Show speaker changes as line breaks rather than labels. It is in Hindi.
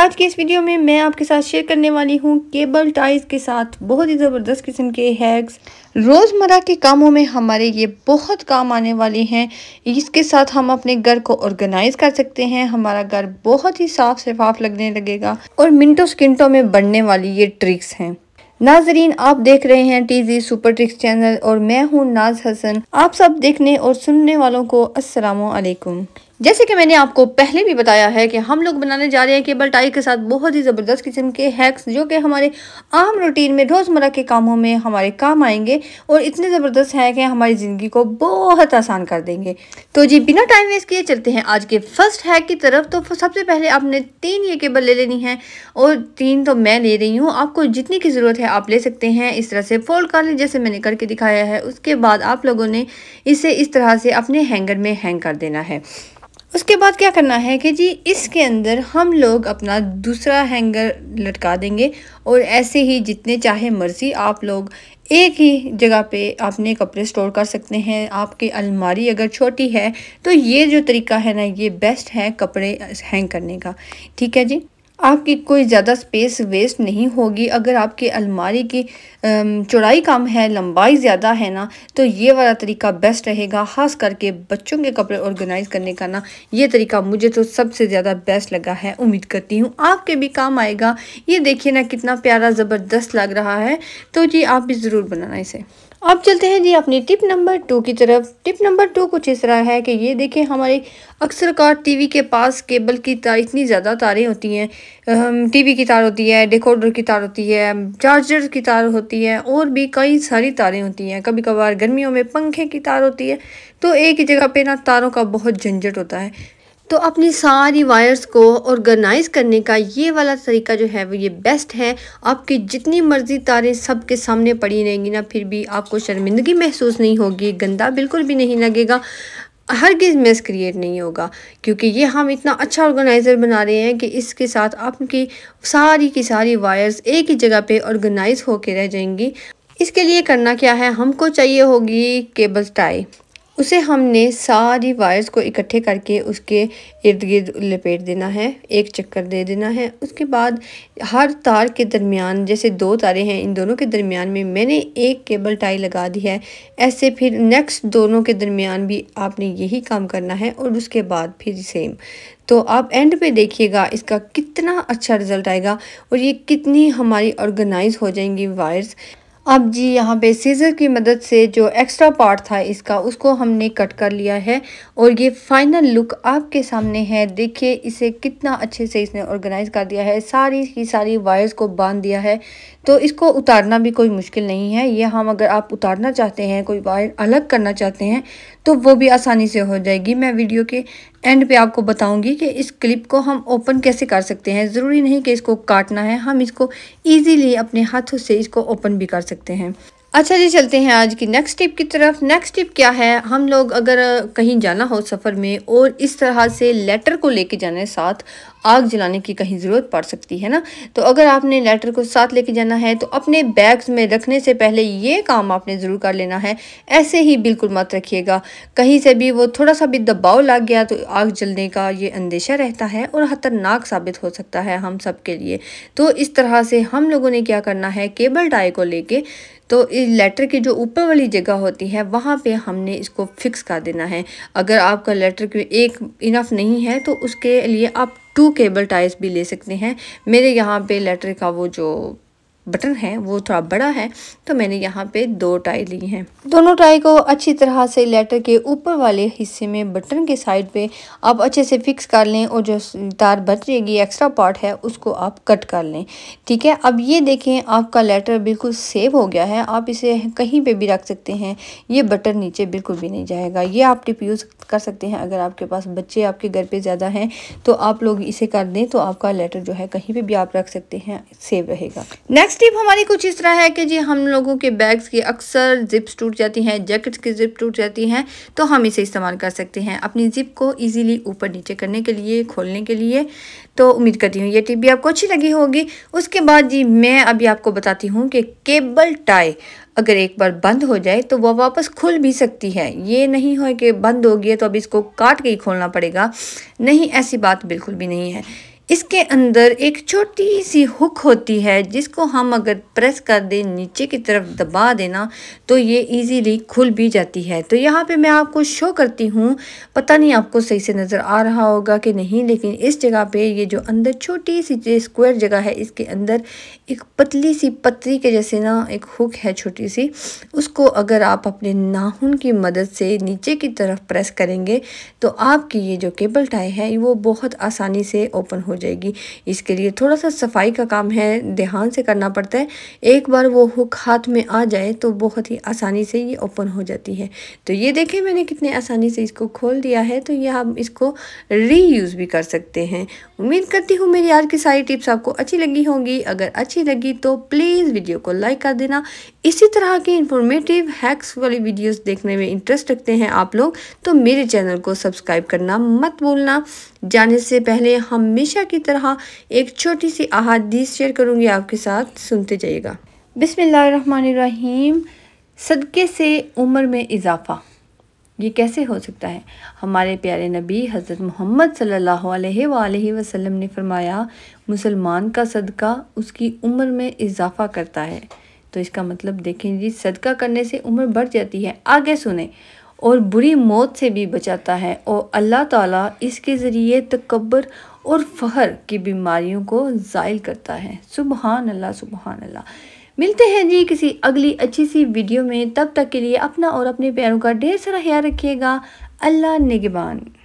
आज की इस वीडियो में मैं आपके साथ शेयर करने वाली हूँ केबल टाइज के साथ बहुत ही ज़बरदस्त किस्म के हैग्स रोज़मर्रा के कामों में हमारे ये बहुत काम आने वाले हैं इसके साथ हम अपने घर को ऑर्गेनाइज कर सकते हैं हमारा घर बहुत ही साफ शफाफ लगने लगेगा और मिनटों सेकेंडों में बढ़ने वाली ये ट्रिक्स हैं नाजरीन आप देख रहे हैं टीजी सुपर ट्रिक्स चैनल और मैं हूं नाज हसन आप सब देखने और सुनने वालों को अस्सलाम वालेकुम जैसे कि मैंने आपको पहले भी बताया है कि हम लोग बनाने जा रहे हैं केबल टाई के साथ बहुत ही ज़बरदस्त किस्म के हैक्स जो कि हमारे आम रूटीन में रोज़मर्रा के कामों में हमारे काम आएंगे और इतने ज़बरदस्त है कि हमारी ज़िंदगी को बहुत आसान कर देंगे तो जी बिना टाइम वेस्ट किए चलते हैं आज के फर्स्ट हैक की तरफ तो सबसे पहले आपने तीन ये केबल ले लेनी है और तीन तो मैं ले रही हूँ आपको जितनी की ज़रूरत है आप ले सकते हैं इस तरह से फोल्ड कर लें जैसे मैंने करके दिखाया है उसके बाद आप लोगों ने इसे इस तरह से अपने हैंगर में हैंग कर देना है उसके बाद क्या करना है कि जी इसके अंदर हम लोग अपना दूसरा हैंगर लटका देंगे और ऐसे ही जितने चाहे मर्ज़ी आप लोग एक ही जगह पे आपने कपड़े स्टोर कर सकते हैं आपकी अलमारी अगर छोटी है तो ये जो तरीका है ना ये बेस्ट है कपड़े हैंग करने का ठीक है जी आपकी कोई ज़्यादा स्पेस वेस्ट नहीं होगी अगर आपकी अलमारी की चौड़ाई कम है लंबाई ज़्यादा है ना तो ये वाला तरीका बेस्ट रहेगा ख़ास करके बच्चों के कपड़े ऑर्गेनाइज़ करने का ना ये तरीका मुझे तो सबसे ज़्यादा बेस्ट लगा है उम्मीद करती हूँ आपके भी काम आएगा ये देखिए ना कितना प्यारा ज़बरदस्त लग रहा है तो जी आप भी ज़रूर बनाना इसे अब चलते हैं जी अपनी टिप नंबर टू की तरफ टिप नंबर टू कुछ इस तरह है कि ये देखें हमारे अक्सर कार टीवी के पास केबल की तार इतनी ज़्यादा तारें होती हैं टीवी की तार होती है डिकोडर की तार होती है चार्जर की तार होती है और भी कई सारी तारें होती हैं कभी कभार गर्मियों में पंखे की तार होती है तो एक ही जगह पे ना तारों का बहुत झंझट होता है तो अपनी सारी वायर्स को ऑर्गेनाइज करने का ये वाला तरीका जो है वो ये बेस्ट है आपकी जितनी मर्जी तारें सबके सामने पड़ी रहेंगी ना फिर भी आपको शर्मिंदगी महसूस नहीं होगी गंदा बिल्कुल भी नहीं लगेगा हर गेज मेस क्रिएट नहीं होगा क्योंकि ये हम इतना अच्छा ऑर्गेनाइज़र बना रहे हैं कि इसके साथ आपकी सारी की सारी वायर्स एक ही जगह पे ऑर्गेनाइज होकर रह जाएंगी इसके लिए करना क्या है हमको चाहिए होगी केबल टाई उसे हमने सारी वायर्स को इकट्ठे करके उसके इर्द गिर्द लपेट देना है एक चक्कर दे देना है उसके बाद हर तार के दरमियान जैसे दो तारे हैं इन दोनों के दरमियान में मैंने एक केबल टाई लगा दी है ऐसे फिर नेक्स्ट दोनों के दरमियान भी आपने यही काम करना है और उसके बाद फिर सेम तो आप एंड पे देखिएगा इसका कितना अच्छा रिज़ल्ट आएगा और ये कितनी हमारी ऑर्गेनाइज हो जाएंगी वायर्स अब जी यहाँ पे सीजर की मदद से जो एक्स्ट्रा पार्ट था इसका उसको हमने कट कर लिया है और ये फाइनल लुक आपके सामने है देखिए इसे कितना अच्छे से इसने ऑर्गेनाइज कर दिया है सारी की सारी वायर्स को बांध दिया है तो इसको उतारना भी कोई मुश्किल नहीं है ये हम अगर आप उतारना चाहते हैं कोई वायर अलग करना चाहते हैं तो वो भी आसानी से हो जाएगी मैं वीडियो के एंड पे आपको बताऊंगी कि इस क्लिप को हम ओपन कैसे कर सकते हैं ज़रूरी नहीं कि इसको काटना है हम इसको ईजीली अपने हाथों से इसको ओपन भी कर सकते हैं अच्छा जी चलते हैं आज की नेक्स्ट टिप की तरफ नेक्स्ट टिप क्या है हम लोग अगर कहीं जाना हो सफ़र में और इस तरह से लेटर को लेके जाना है साथ आग जलाने की कहीं ज़रूरत पड़ सकती है ना तो अगर आपने लेटर को साथ लेके जाना है तो अपने बैग्स में रखने से पहले ये काम आपने ज़रूर कर लेना है ऐसे ही बिल्कुल मत रखिएगा कहीं से भी वो थोड़ा सा भी दबाव लग गया तो आग जलने का ये अंदेशा रहता है और ख़तरनाक साबित हो सकता है हम सब के लिए तो इस तरह से हम लोगों ने क्या करना है केबल टाई को लेके तो इस लेटर की जो ऊपर वाली जगह होती है वहाँ पे हमने इसको फिक्स कर देना है अगर आपका लेटर एक इनफ नहीं है तो उसके लिए आप टू केबल टाइज भी ले सकते हैं मेरे यहाँ पे लेटर का वो जो बटन है वो थोड़ा बड़ा है तो मैंने यहाँ पे दो टाई ली हैं दोनों टाई को अच्छी तरह से लेटर के ऊपर वाले हिस्से में बटन के साइड पे आप अच्छे से फिक्स कर लें और जो तार बच जाएगी एक्स्ट्रा पार्ट है उसको आप कट कर लें ठीक है अब ये देखें आपका लेटर बिल्कुल सेव हो गया है आप इसे कहीं पर भी रख सकते हैं ये बटन नीचे बिल्कुल भी नहीं जाएगा ये आप टिप यूज़ कर सकते हैं अगर आपके पास बच्चे आपके घर पर ज़्यादा हैं तो आप लोग इसे कर दें तो आपका लेटर जो है कहीं पर भी आप रख सकते हैं सेव रहेगा नेक्स्ट नेक्स्ट टिप हमारी कुछ इस तरह है कि जी हम लोगों के बैग्स की अक्सर जिप्स टूट जाती हैं जैकेट्स की जिप टूट जाती हैं तो हम इसे इस्तेमाल कर सकते हैं अपनी जिप को इजीली ऊपर नीचे करने के लिए खोलने के लिए तो उम्मीद करती हूँ ये टिप भी आपको अच्छी लगी होगी उसके बाद जी मैं अभी आपको बताती हूँ कि केबल टाई अगर एक बार बंद हो जाए तो वह वापस खुल भी सकती है ये नहीं हो कि बंद हो तो अब इसको काट के ही खोलना पड़ेगा नहीं ऐसी बात बिल्कुल भी नहीं है इसके अंदर एक छोटी सी हुक होती है जिसको हम अगर प्रेस कर दें नीचे की तरफ दबा देना तो ये इजीली खुल भी जाती है तो यहाँ पे मैं आपको शो करती हूँ पता नहीं आपको सही से नज़र आ रहा होगा कि नहीं लेकिन इस जगह पे ये जो अंदर छोटी सी स्क्वायर जगह है इसके अंदर एक पतली सी पतरी के जैसे ना एक हुक है छोटी सी उसको अगर आप अपने नाखून की मदद से नीचे की तरफ प्रेस करेंगे तो आपकी ये जो केबल टाई है वो बहुत आसानी से ओपन हो जाएगी इसके लिए थोड़ा सा सफाई का काम है ध्यान से करना पड़ता है एक बार वो हुक हाथ में आ जाए तो बहुत ही आसानी से ये ओपन हो जाती है तो ये देखें मैंने कितने आसानी से इसको खोल दिया है तो ये आप इसको रीयूज़ भी कर सकते हैं उम्मीद करती हूँ मेरी आज की सारी टिप्स आपको अच्छी लगी होंगी अगर अच्छी लगी तो प्लीज़ वीडियो को लाइक कर देना इसी तरह के इन्फॉर्मेटिव हैक्स वाली वीडियोस देखने में इंटरेस्ट रखते हैं आप लोग तो मेरे चैनल को सब्सक्राइब करना मत भूलना जाने से पहले हमेशा की तरह एक छोटी सी अहादीस शेयर करूंगी आपके साथ सुनते जाइएगा बिसमीम सदक़े से उम्र में इजाफ़ा ये कैसे हो सकता है हमारे प्यारे नबी हज़रत मोहम्मद सल्लल्लाहु अलैहि वसल्लम ने फरमाया मुसलमान का सदका उसकी उम्र में इजाफ़ा करता है तो इसका मतलब देखें जी सदका करने से उम्र बढ़ जाती है आगे सुने और बुरी मौत से भी बचाता है और अल्लाह ताला इसके ज़रिए तकबर और फ़हर की बीमारियों को ज़ायल करता है सुबहान अल्लाह सुबहान अल्लाह मिलते हैं जी किसी अगली अच्छी सी वीडियो में तब तक के लिए अपना और अपने प्यारों का ढेर सारा ख्याल रखिएगा अल्लाह निगबान